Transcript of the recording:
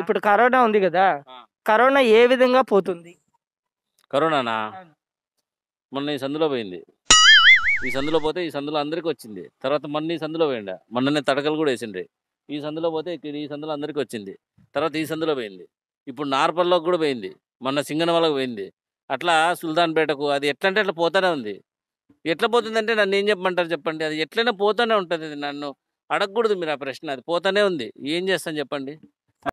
ఇప్పుడు కరోనా ఉంది కదా కరోనా ఏ విధంగా పోతుంది కరోనా మొన్న ఈ సందులో పోయింది ఈ సందులో పోతే ఈ సందులో అందరికి వచ్చింది తర్వాత మొన్న ఈ సందులో పోయిండ మొన్ననే తడకలు కూడా వేసిండ్రి ఈ సందులో పోతే ఇక్కడ ఈ సందులో అందరికి వచ్చింది తర్వాత ఈ సందులో పోయింది ఇప్పుడు నార్పల్లోకి కూడా పోయింది మొన్న సింగన వాళ్ళకి పోయింది అట్లా సుల్తాన్పేటకు అది ఎట్లంటే అట్లా పోతానే ఉంది ఎట్లా పోతుందంటే నన్ను ఏం చెప్పమంటారు చెప్పండి అది ఎట్లైనా పోతూనే ఉంటుంది నన్ను అడగకూడదు మీరు ఆ ప్రశ్న అది పోతానే ఉంది ఏం చేస్తాను చెప్పండి